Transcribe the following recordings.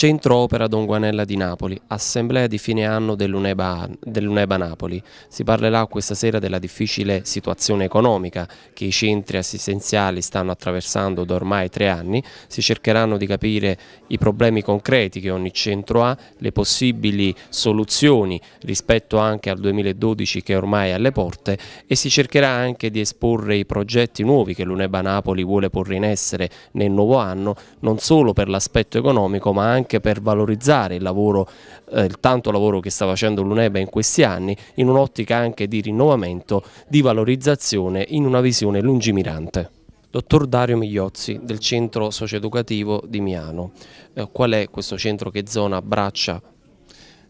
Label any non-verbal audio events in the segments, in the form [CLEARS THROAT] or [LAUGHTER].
Centro Opera Don Guanella di Napoli, assemblea di fine anno dell'Uneba dell Napoli. Si parlerà questa sera della difficile situazione economica che i centri assistenziali stanno attraversando da ormai tre anni. Si cercheranno di capire i problemi concreti che ogni centro ha, le possibili soluzioni rispetto anche al 2012 che è ormai è alle porte e si cercherà anche di esporre i progetti nuovi che l'Uneba Napoli vuole porre in essere nel nuovo anno, non solo per l'aspetto economico ma anche anche per valorizzare il lavoro, eh, il tanto lavoro che sta facendo l'UNEBA in questi anni, in un'ottica anche di rinnovamento, di valorizzazione, in una visione lungimirante. Dottor Dario Migliozzi del Centro Socioeducativo di Miano, eh, qual è questo centro, che zona abbraccia?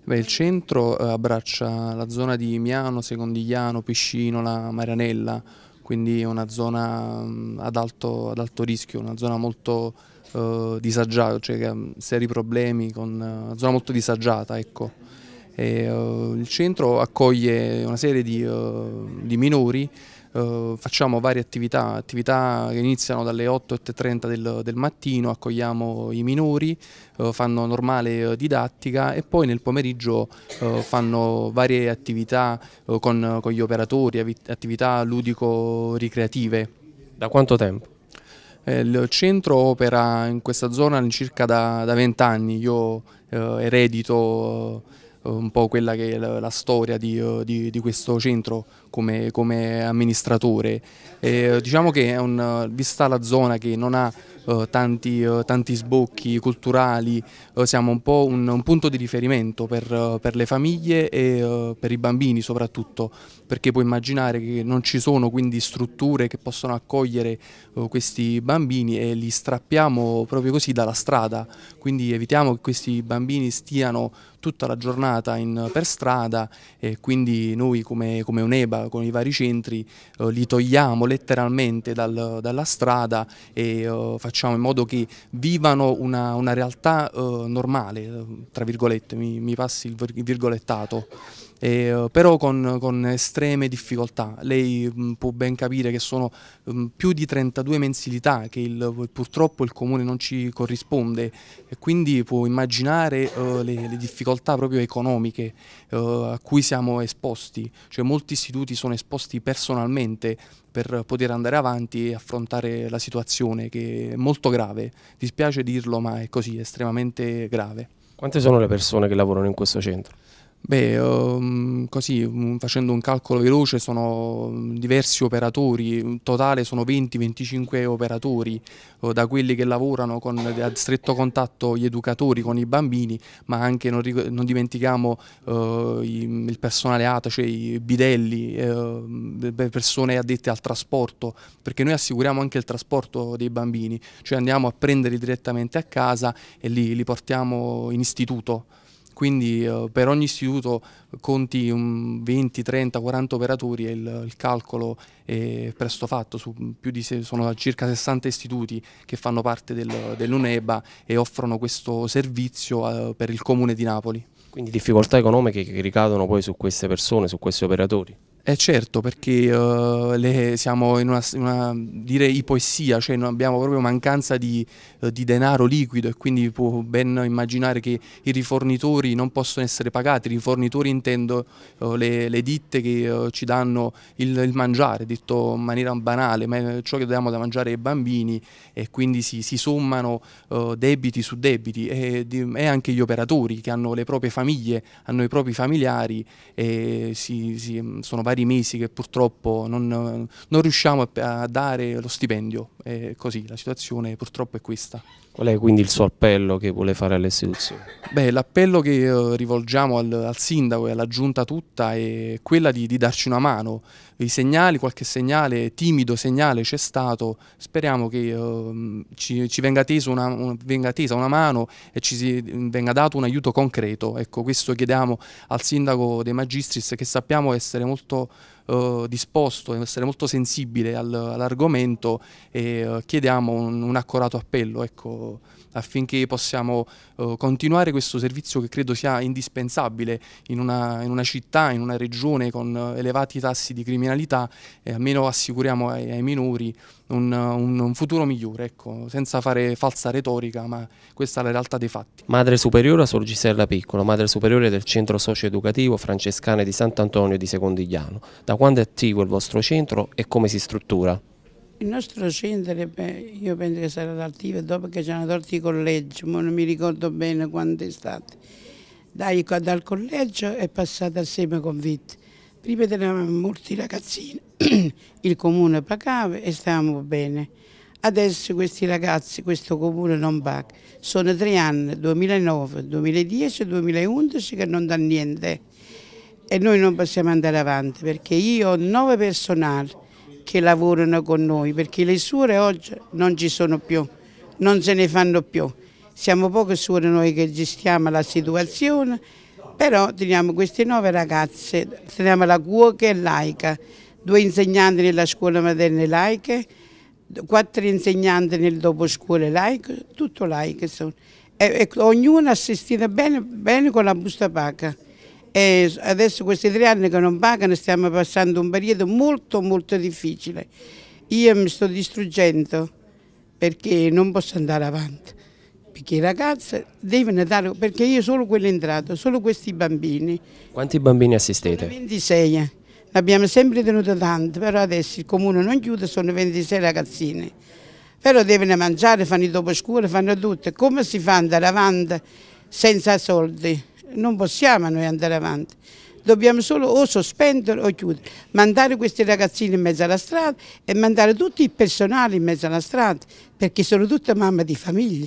Beh, il centro eh, abbraccia la zona di Miano, Secondigliano, Piscinola, Marianella, quindi è una zona mm, ad alto, ad alto rischio, una zona molto eh, disagiata, cioè che ha seri problemi, con, eh, una zona molto disagiata. Ecco. E, eh, il centro accoglie una serie di, eh, di minori eh, facciamo varie attività, attività che iniziano dalle 8 8.30 del, del mattino, accogliamo i minori, eh, fanno normale eh, didattica e poi nel pomeriggio eh, fanno varie attività eh, con, con gli operatori, attività ludico-ricreative. Da quanto tempo? Il centro opera in questa zona all'incirca da, da 20 anni, io eh, eredito eh, un po' quella che è la, la storia di, di, di questo centro come, come amministratore. E, diciamo che un, vista la zona che non ha eh, tanti, eh, tanti, sbocchi culturali, eh, siamo un po' un, un, punto di riferimento per, eh, per le famiglie e eh, per i bambini soprattutto, perché puoi immaginare che non ci sono quindi strutture che possono accogliere eh, questi bambini e li strappiamo proprio così dalla strada, quindi evitiamo che questi bambini stiano tutta la giornata in, per strada e quindi noi come, come UNEBA con i vari centri eh, li togliamo letteralmente dal, dalla strada e eh, facciamo in modo che vivano una, una realtà eh, normale, tra virgolette, mi, mi passi il virgolettato eh, però con, con, estreme difficoltà. Lei mh, mm, può ben capire che sono mh, mm, più di 32 mensilità che il, purtroppo il comune non ci corrisponde e quindi può immaginare eh, le, le, difficoltà proprio economiche eh, a cui siamo esposti, cioè molti istituti sono esposti personalmente per poter andare avanti e affrontare la situazione che è molto grave, dispiace dirlo ma è così, è estremamente grave. Quante sono le persone che lavorano in questo centro? Beh, ehm, così mm, facendo un calcolo veloce sono mm, diversi operatori, in totale sono 20-25 operatori, da quelli che lavorano con, eh, a stretto contatto gli educatori con i bambini, ma anche non, non dimentichiamo uh, il personale ATA, cioè i bidelli, uh, persone addette al trasporto, perché noi assicuriamo anche il trasporto dei bambini, cioè andiamo a prenderli direttamente a casa e li, li portiamo in istituto quindi eh, per ogni istituto conti 20, 30, 40 operatori e il, il calcolo è presto fatto, Su, di, sono circa 60 istituti che fanno parte del, dell'UNEBA e offrono questo servizio eh, per il comune di Napoli. Quindi difficoltà economiche che ricadono poi su queste persone, su questi operatori? Eh certo, perché uh, le, siamo in una, una dire, ipoessia, cioè non abbiamo proprio mancanza di, uh, di, denaro liquido e quindi può ben immaginare che i rifornitori non possono essere pagati, i rifornitori intendo uh, le, le, ditte che ci danno il, il, mangiare, detto in maniera banale, ma ciò che diamo da mangiare ai bambini e quindi si, si sommano debiti su debiti e, di, e, anche gli operatori che hanno le proprie famiglie, hanno i propri familiari e si, si sono vari mesi che purtroppo non, non riusciamo a dare lo stipendio, è così, la situazione purtroppo è questa. Qual è quindi il suo appello che vuole fare alle istituzioni? Beh, l'appello che eh, rivolgiamo al, al, sindaco e alla giunta tutta è quella di, di darci una mano, i segnali, qualche segnale, timido segnale c'è stato, speriamo che uh, ci, ci venga, tesa una, una, venga, tesa una, mano e ci si, mm, venga dato un aiuto concreto. Ecco, questo chiediamo al sindaco De Magistris che sappiamo essere molto eh, disposto, deve essere molto sensibile al, all'argomento e eh, chiediamo un, un accorato appello ecco, affinché possiamo eh, continuare questo servizio che credo sia indispensabile in una, in una, città, in una regione con elevati tassi di criminalità e almeno assicuriamo ai, ai minori un, un, un futuro migliore, ecco, senza fare falsa retorica, ma questa è la realtà dei fatti. Madre superiore a Gisella Piccolo, madre superiore del centro socio francescane di Sant'Antonio di Secondigliano. Da quando è attivo il vostro centro e come si struttura? Il nostro centro, eh, io penso che sarà attivo dopo che ci hanno tolto i collegi, ma non mi ricordo bene quando è stato. Dai, dal collegio è passato al seme convitto Prima eravamo molti ragazzini, [CLEARS THROAT] il comune pagava e stavamo bene. Adesso questi ragazzi, questo comune non paga. Sono tre anni, 2009, 2010 e 2011 che non danno niente e noi non possiamo andare avanti perché io ho nove personali che lavorano con noi perché le suore oggi non ci sono più, non se ne fanno più. Siamo poche suore noi che gestiamo la situazione però teniamo queste nove ragazze, teniamo la cuoca e laica, due insegnanti nella scuola materna laica, quattro insegnanti nel dopo scuola laica, tutto laico sono. E, e, ognuno assistita bene, bene con la busta paga. E adesso questi tre anni che non pagano stiamo passando un periodo molto molto difficile. Io mi sto distruggendo perché non posso andare avanti perché i ragazzi devono dare, perché io solo quello entrato, solo questi bambini. Quanti bambini assistete? Sono 26, ne abbiamo sempre tenuto tanti, però adesso il comune non chiude, sono 26 ragazzine. Però devono mangiare, fanno il dopo scuola, fanno tutto. Come si fa ad andare avanti senza soldi? Non possiamo noi andare avanti dobbiamo solo o sospendere o chiudere, mandare questi ragazzini in mezzo alla strada e mandare tutto il personale in mezzo alla strada, perché sono tutte mamme di famiglia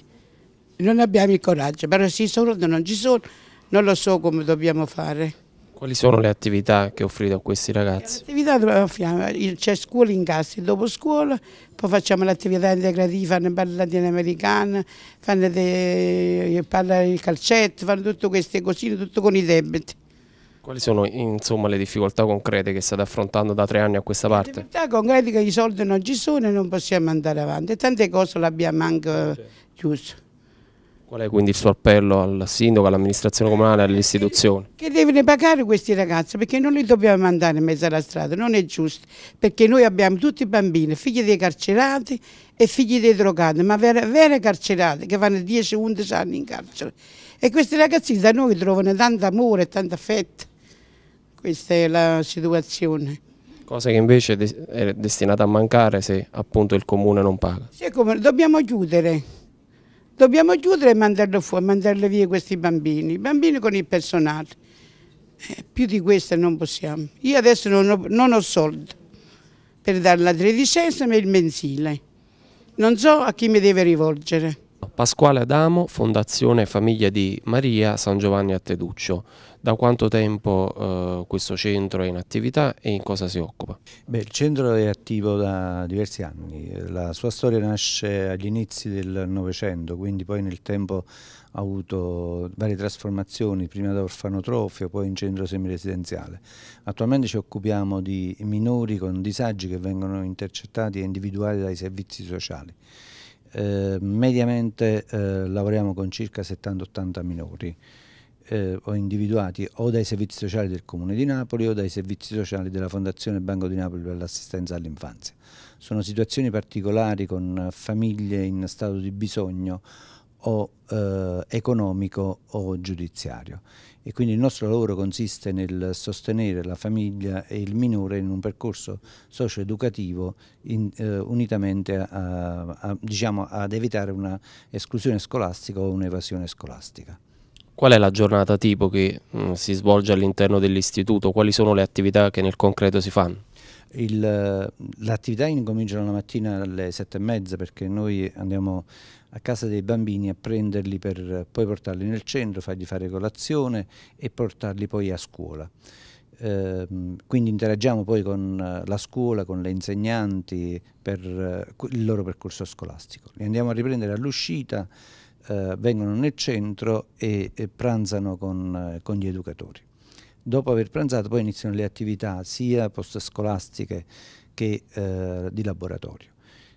non abbiamo il coraggio, però se i soldi non ci sono, non lo so come dobbiamo fare. Quali sono le attività che offrite a questi ragazzi? Le attività c'è scuola in casa, dopo scuola, poi facciamo l'attività integrativa, fanno parlare latinoamericana, fanno parlare parla il calcetto, fanno tutte queste cosine, tutto con i debiti. Quali sono insomma, le difficoltà concrete che state affrontando da tre anni a questa parte? Le difficoltà concrete che i soldi non ci sono e non possiamo andare avanti, tante cose l'abbiamo anche eh, chiuso. Qual è quindi il suo appello al sindaco, all'amministrazione comunale, alle istituzioni? Che devono pagare questi ragazzi perché non li dobbiamo mandare in mezzo alla strada, non è giusto, perché noi abbiamo tutti i bambini, figli dei carcerati e figli dei drogati, ma vere, vere carcerate che vanno 10-11 anni in carcere. E questi ragazzi da noi trovano tanto amore e tanto affetto. Questa è la situazione cosa che invece è destinata a mancare se appunto il comune non paga. Sì, come, dobbiamo chiudere. Dobbiamo chiudere e mandarlo fuori, mandarle via questi bambini, bambini con il personale. Eh, più di questo non possiamo. Io adesso non ho, non ho soldi per dare la tredicesima e il mensile. Non so a chi mi deve rivolgere. Pasquale Adamo, Fondazione Famiglia di Maria San Giovanni a Teduccio. Da quanto tempo eh, questo centro è in attività e in cosa si occupa? Beh, il centro è attivo da diversi anni, la sua storia nasce agli inizi del Novecento, quindi poi nel tempo ha avuto varie trasformazioni, prima da orfanotrofio, poi in centro semiresidenziale. Attualmente ci occupiamo di minori con disagi che vengono intercettati e individuati dai servizi sociali eh, mediamente eh, lavoriamo con circa 70-80 minori eh, individuati o dai servizi sociali del Comune di Napoli o dai servizi sociali della Fondazione Banco di Napoli per l'assistenza all'infanzia. Sono situazioni particolari con famiglie in stato di bisogno o eh, economico o giudiziario. E quindi il nostro lavoro consiste nel sostenere la famiglia e il minore in un percorso socio-educativo eh, unitamente a, a, diciamo, ad evitare una esclusione scolastica o un'evasione scolastica. Qual è la giornata tipo che mh, mm, si svolge all'interno dell'istituto? Quali sono le attività che nel concreto si fanno? l'attività incomincia la mattina alle sette e mezza perché noi andiamo a casa dei bambini a prenderli per poi portarli nel centro, fargli fare colazione e portarli poi a scuola. Ehm, quindi interagiamo poi con eh, la scuola, con le insegnanti per eh, il loro percorso scolastico. Li andiamo a riprendere all'uscita, eh, vengono nel centro e, pranzano con, gli educatori. Dopo aver pranzato poi iniziano le attività sia post scolastiche che di laboratorio.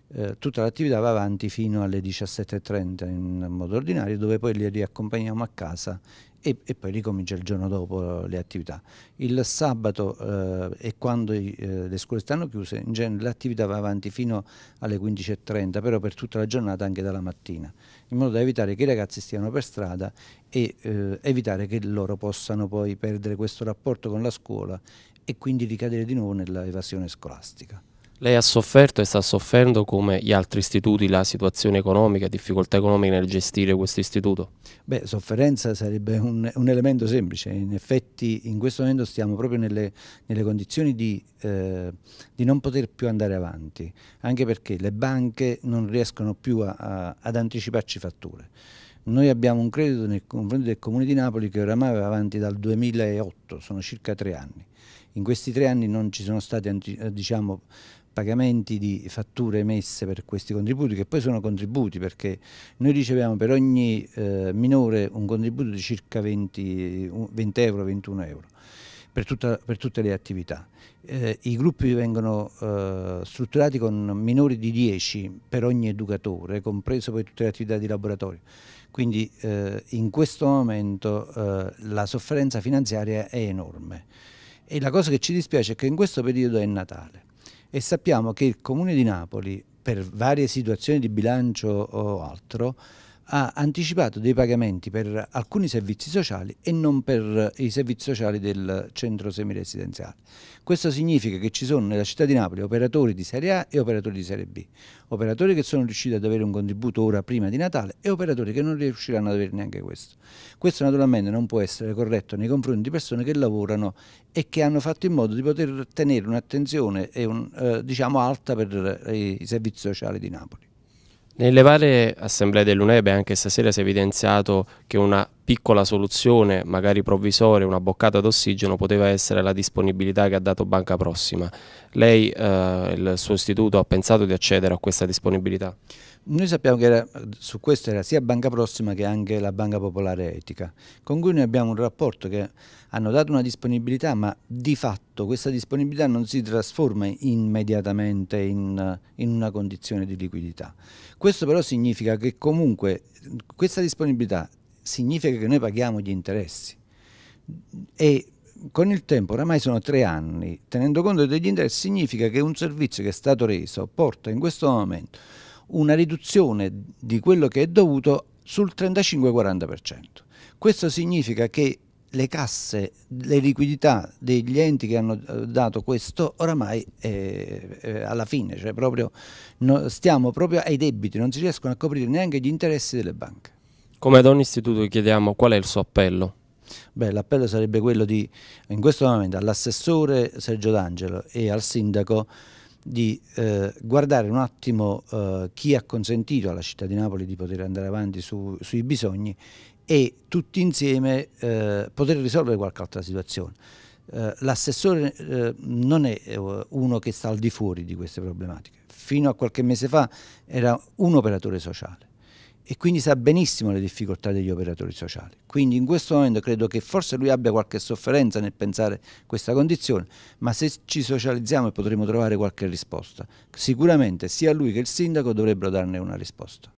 Eh, tutta l'attività va avanti fino alle 17.30 in modo ordinario dove poi li riaccompagniamo a casa e, e poi ricomincia il giorno dopo le attività. Il sabato eh, è quando i, eh, le scuole stanno chiuse, in genere l'attività va avanti fino alle 15.30 però per tutta la giornata anche dalla mattina in modo da evitare che i ragazzi stiano per strada e eh, evitare che loro possano poi perdere questo rapporto con la scuola e quindi ricadere di nuovo nell'evasione scolastica. Lei ha sofferto e sta soffrendo come gli altri istituti la situazione economica, difficoltà economiche nel gestire questo istituto? Beh, sofferenza sarebbe un, un, elemento semplice, in effetti in questo momento stiamo proprio nelle, nelle condizioni di, eh, di, non poter più andare avanti, anche perché le banche non riescono più a, a, ad anticiparci fatture. Noi abbiamo un credito nel confronto del Comune di Napoli che oramai va avanti dal 2008, sono circa tre anni. In questi tre anni non ci sono state eh, diciamo, pagamenti di fatture emesse per questi contributi, che poi sono contributi perché noi riceviamo per ogni eh, minore un contributo di circa 20, 20 euro, 21 euro. Per, tutta, per, tutte le attività. Eh, I gruppi vengono eh, strutturati con minori di 10 per ogni educatore, compreso poi tutte le attività di laboratorio. Quindi eh, in questo momento eh, la sofferenza finanziaria è enorme. E la cosa che ci dispiace è che in questo periodo è Natale e sappiamo che il Comune di Napoli, per varie situazioni di bilancio o altro, ha anticipato dei pagamenti per alcuni servizi sociali e non per eh, i servizi sociali del centro semiresidenziale. Questo significa che ci sono nella città di Napoli operatori di serie A e operatori di serie B, operatori che sono riusciti ad avere un contributo ora prima di Natale e operatori che non riusciranno ad avere neanche questo. Questo naturalmente non può essere corretto nei confronti di persone che lavorano e che hanno fatto in modo di poter tenere un'attenzione un, eh, diciamo alta per eh, i servizi sociali di Napoli. Nelle varie assemblee dell'UNEB anche stasera si è evidenziato che una piccola soluzione, magari provvisoria, una boccata d'ossigeno, poteva essere la disponibilità che ha dato Banca Prossima. Lei, eh, il suo istituto, ha pensato di accedere a questa disponibilità? Noi sappiamo che era, su questo era sia Banca Prossima che anche la Banca Popolare Etica, con cui noi abbiamo un rapporto che hanno dato una disponibilità, ma di fatto questa disponibilità non si trasforma immediatamente in, in una condizione di liquidità. Questo però significa che comunque questa disponibilità significa che noi paghiamo gli interessi e con il tempo, oramai sono tre anni, tenendo conto degli interessi significa che un servizio che è stato reso porta in questo momento una riduzione di quello che è dovuto sul 35-40%. Questo significa che le casse, le liquidità degli enti che hanno eh, dato questo oramai è alla fine, cioè proprio, stiamo proprio ai debiti, non si riescono a coprire neanche gli interessi delle banche. Come ad ogni istituto chiediamo qual è il suo appello? Beh, l'appello sarebbe quello di, in questo momento, all'assessore Sergio D'Angelo e al sindaco di eh, guardare un attimo eh, chi ha consentito alla città di Napoli di poter andare avanti su, sui bisogni e tutti insieme eh, poter risolvere qualche altra situazione. Eh, l'assessore eh, non è eh, uno che sta al di fuori di queste problematiche, fino a qualche mese fa era un operatore sociale e quindi sa benissimo le difficoltà degli operatori sociali. Quindi in questo momento credo che forse lui abbia qualche sofferenza nel pensare questa condizione, ma se ci socializziamo e potremo trovare qualche risposta. Sicuramente sia lui che il sindaco dovrebbero darne una risposta.